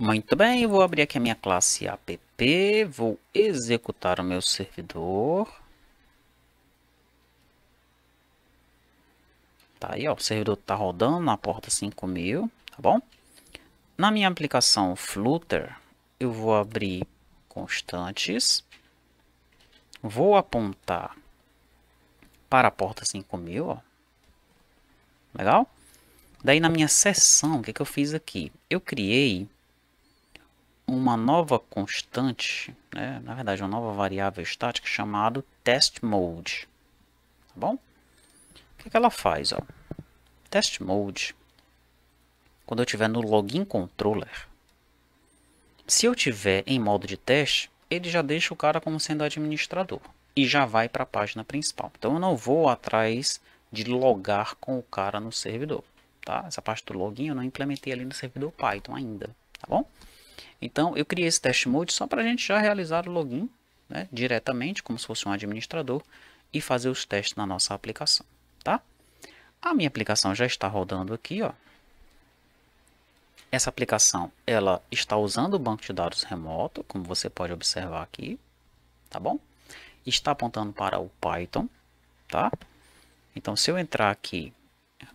Muito bem, vou abrir aqui a minha classe app, vou executar o meu servidor. Tá aí, ó, o servidor tá rodando na porta 5000, tá bom? Na minha aplicação Flutter, eu vou abrir constantes, vou apontar para a porta 5000, ó. Legal? Daí na minha sessão, o que, que eu fiz aqui? Eu criei uma nova constante, né? na verdade, uma nova variável estática chamado test mode. Tá bom? O que, que ela faz? Ó? Test mode, quando eu tiver no login controller, se eu tiver em modo de teste, ele já deixa o cara como sendo administrador e já vai para a página principal. Então eu não vou atrás de logar com o cara no servidor, tá? Essa parte do login eu não implementei ali no servidor Python ainda, tá bom? Então, eu criei esse teste mode só para a gente já realizar o login né, diretamente, como se fosse um administrador, e fazer os testes na nossa aplicação, tá? A minha aplicação já está rodando aqui, ó. Essa aplicação, ela está usando o banco de dados remoto, como você pode observar aqui, tá bom? Está apontando para o Python, tá? Então, se eu entrar aqui,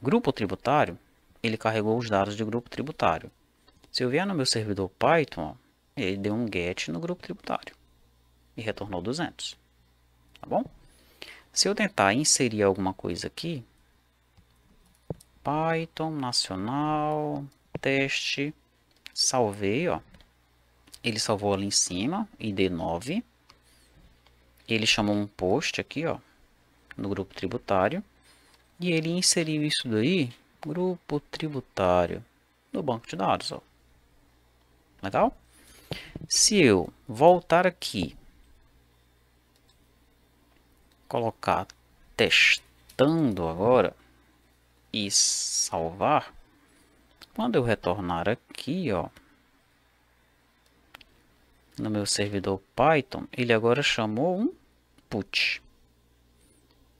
grupo tributário, ele carregou os dados de grupo tributário. Se eu vier no meu servidor Python, ele deu um get no grupo tributário e retornou 200, tá bom? Se eu tentar inserir alguma coisa aqui, Python nacional teste, salvei, ó. Ele salvou ali em cima, ID9. Ele chamou um post aqui, ó, no grupo tributário. E ele inseriu isso daí, grupo tributário, no banco de dados, ó. Legal? Se eu voltar aqui, colocar testando agora e salvar, quando eu retornar aqui, ó, no meu servidor Python, ele agora chamou um put.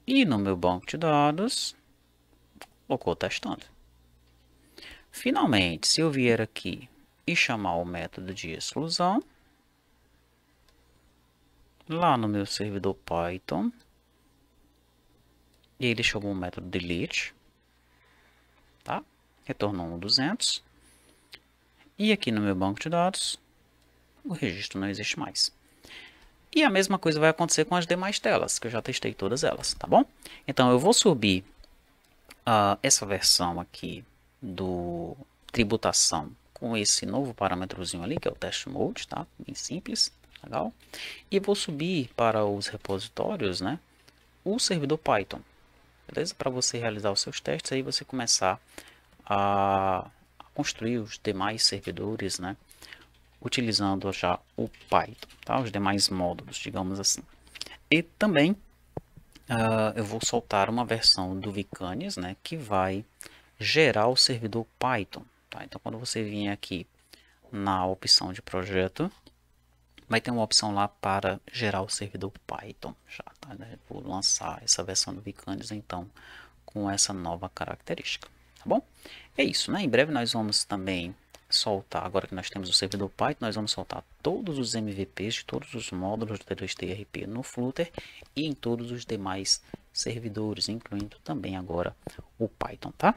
E no meu banco de dados, colocou testando. Finalmente, se eu vier aqui e chamar o método de exclusão. Lá no meu servidor Python, e ele chamou o método delete, tá? Retornou um 200. E aqui no meu banco de dados, o registro não existe mais. E a mesma coisa vai acontecer com as demais telas, que eu já testei todas elas, tá bom? Então, eu vou subir uh, essa versão aqui do tributação com esse novo parâmetrozinho ali, que é o test mode, tá? Bem simples, legal. E vou subir para os repositórios, né? O servidor Python, beleza? Para você realizar os seus testes, aí você começar a construir os demais servidores, né? Utilizando já o Python, tá? Os demais módulos, digamos assim. E também uh, eu vou soltar uma versão do Vicanes, né? Que vai gerar o servidor Python, Tá? Então, quando você vir aqui na opção de projeto, vai ter uma opção lá para gerar o servidor Python. Já, tá? Né? Vou lançar essa versão do Vicandes, então, com essa nova característica. Tá bom? É isso, né? Em breve nós vamos também soltar, agora que nós temos o servidor Python, nós vamos soltar todos os MVPs de todos os módulos do T2TRP no Flutter e em todos os demais servidores, incluindo também agora o Python, tá?